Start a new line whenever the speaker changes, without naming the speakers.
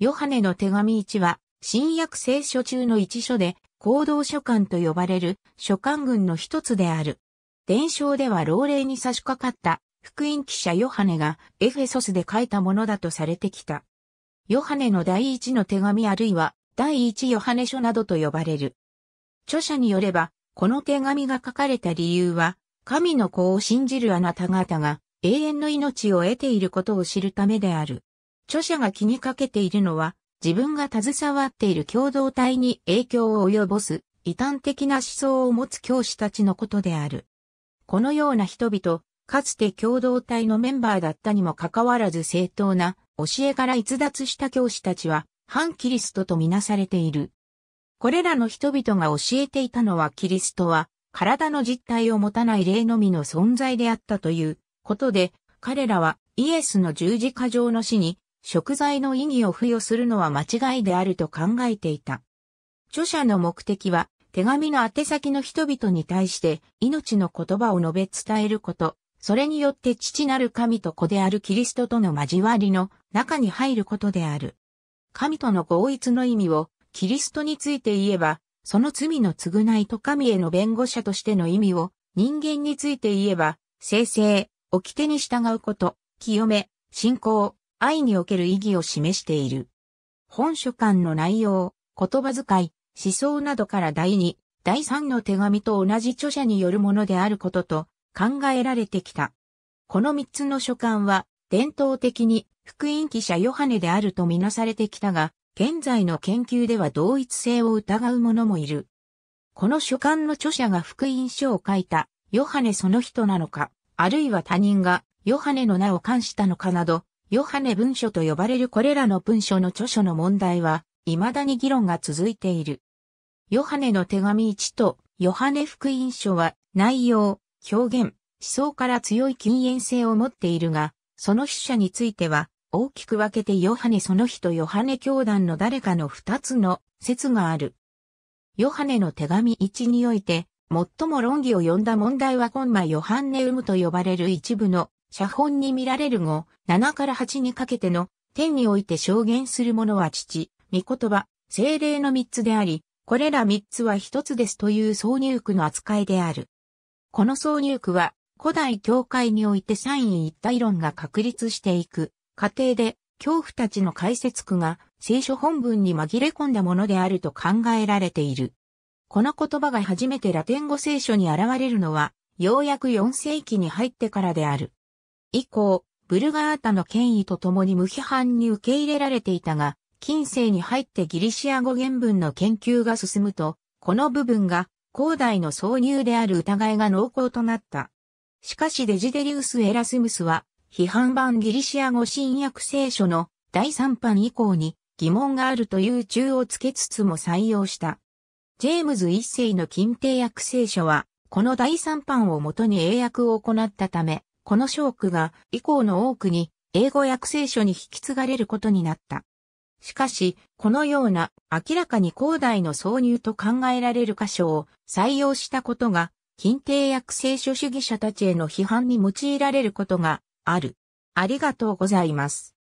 ヨハネの手紙1は、新約聖書中の一書で、行動書簡と呼ばれる書簡群の一つである。伝承では老齢に差し掛かった福音記者ヨハネがエフェソスで書いたものだとされてきた。ヨハネの第一の手紙あるいは第一ヨハネ書などと呼ばれる。著者によれば、この手紙が書かれた理由は、神の子を信じるあなた方が永遠の命を得ていることを知るためである。著者が気にかけているのは、自分が携わっている共同体に影響を及ぼす異端的な思想を持つ教師たちのことである。このような人々、かつて共同体のメンバーだったにもかかわらず正当な教えから逸脱した教師たちは、反キリストとみなされている。これらの人々が教えていたのはキリストは、体の実体を持たない霊のみの存在であったということで、彼らはイエスの十字架上の死に食材の意義を付与するのは間違いであると考えていた。著者の目的は、手紙の宛先の人々に対して命の言葉を述べ伝えること、それによって父なる神と子であるキリストとの交わりの中に入ることである。神との合一の意味をキリストについて言えば、その罪の償いと神への弁護者としての意味を人間について言えば、生成、掟に従うこと、清め、信仰、愛における意義を示している。本書簡の内容、言葉遣い、思想などから第2、第3の手紙と同じ著者によるものであることと考えられてきた。この3つの書簡は、伝統的に福音記者ヨハネであるとみなされてきたが、現在の研究では同一性を疑う者もいる。この書簡の著者が福音書を書いたヨハネその人なのか、あるいは他人がヨハネの名を冠したのかなど、ヨハネ文書と呼ばれるこれらの文書の著書の問題は、未だに議論が続いている。ヨハネの手紙1とヨハネ福音書は内容、表現、思想から強い禁煙性を持っているが、その筆者については大きく分けてヨハネその日とヨハネ教団の誰かの2つの説がある。ヨハネの手紙1において、最も論議を呼んだ問題はコンマヨハンネウムと呼ばれる一部の写本に見られる後、7から8にかけての、天において証言するものは父、御言葉、精霊の三つであり、これら三つは一つですという挿入句の扱いである。この挿入句は、古代教会において三位一体論が確立していく、過程で、恐怖たちの解説句が聖書本文に紛れ込んだものであると考えられている。この言葉が初めてラテン語聖書に現れるのは、ようやく4世紀に入ってからである。以降、ブルガータの権威とともに無批判に受け入れられていたが、近世に入ってギリシア語原文の研究が進むと、この部分が広大の挿入である疑いが濃厚となった。しかしデジデリウス・エラスムスは、批判版ギリシア語新約聖書の第3版以降に疑問があるという注をつけつつも採用した。ジェームズ一世の近帝約聖書は、この第3版をもとに英訳を行ったため、この小句が以降の多くに英語訳聖書に引き継がれることになった。しかし、このような明らかに広大の挿入と考えられる箇所を採用したことが、近帝訳聖書主義者たちへの批判に用いられることがある。ありがとうございます。